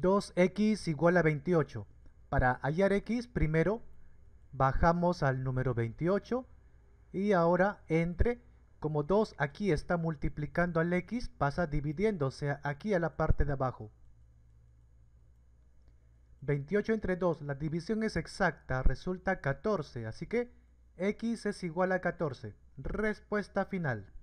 2x igual a 28. Para hallar x, primero bajamos al número 28 y ahora entre, como 2 aquí está multiplicando al x, pasa dividiéndose aquí a la parte de abajo. 28 entre 2, la división es exacta, resulta 14, así que x es igual a 14. Respuesta final.